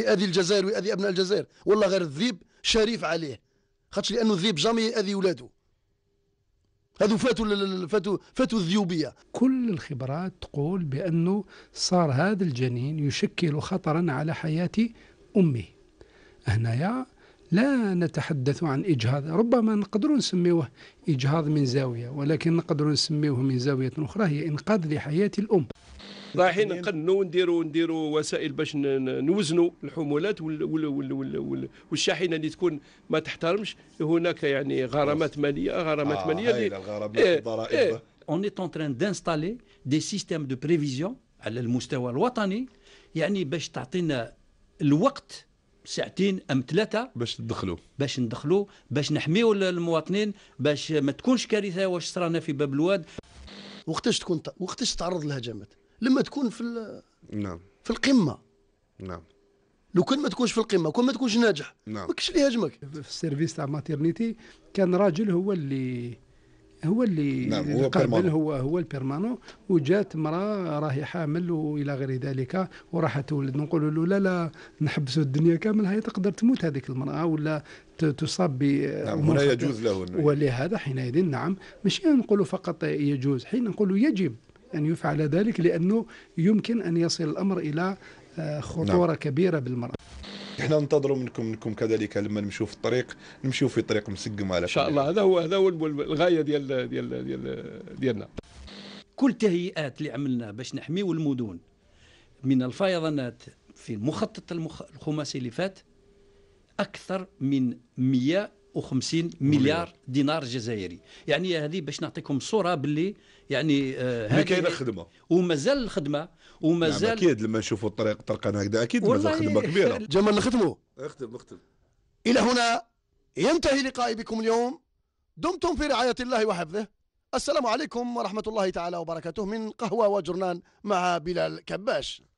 يأذي الجزائر ويأذي أبناء الجزائر والله غير الذيب شريف عليه خاطش لأنه الذيب جامي يأذي ولاده هذو فاتوا فاتوا فاتوا الذيوبيه كل الخبرات تقول بانه صار هذا الجنين يشكل خطرا على حياه امه هنايا لا نتحدث عن إجهاض ربما نقدر نسميوه إجهاض من زاوية ولكن نقدر نسميوه من زاوية أخرى هي إنقاذ لحياة الأم رايحين نقنوا نديروا نديروا وسائل باش نوزنوا الحمولات والشاحنه اللي تكون ما تحترمش هناك يعني غرامات ماليه غرامات آه ماليه اللي إيه، الضرائب إيه on est en train d'installer des على المستوى الوطني يعني باش تعطينا الوقت ساعتين ام ثلاثه باش تدخلوا باش ندخلوا باش نحميوا المواطنين باش ما تكونش كارثه واش صرانا في باب الواد وقتاش تكون وقتاش تتعرض للهجمات لما تكون في نعم في القمه نعم لو كان ما تكونش في القمه كون ما تكونش ناجح نعم ما كاينش اللي يهاجمك في السيرفيس تاع ماتيرنيتي كان راجل هو اللي هو اللي نعم هو قبل هو هو البيرمانو وجات امراه راهي حامل والى غير ذلك وراح تولد نقول له لا لا نحبسوا الدنيا كامل هي تقدر تموت هذيك المراه ولا تصاب ب نعم لا يجوز له ولهذا حينئذ نعم ماشي نقولوا فقط يجوز حين نقولوا يجب أن يفعل ذلك لأنه يمكن أن يصل الأمر إلى آه، خطورة نعم. كبيرة بالمرأة احنا ننتظروا منكم منكم كذلك لما نمشيو في الطريق نمشيو في طريق مسقم على ان شاء الله هذا هو هذا هو الغايه ديال ديال ديال ديالنا كل التهيئات اللي عملنا باش نحميو المدن من الفيضانات في المخطط الخماسي اللي فات اكثر من 100 وخمسين مليار دينار جزائري يعني هذه باش نعطيكم صوره باللي يعني آه كاينه خدمه ومازال الخدمه ومازال نعم اكيد لما نشوفوا الطريق طرقان هكذا اكيد مازال خدمه كبيره جمال نختموا اختم اختم الى هنا ينتهي لقائي بكم اليوم دمتم في رعايه الله وحفظه السلام عليكم ورحمه الله تعالى وبركاته من قهوه وجرنان مع بلال كباش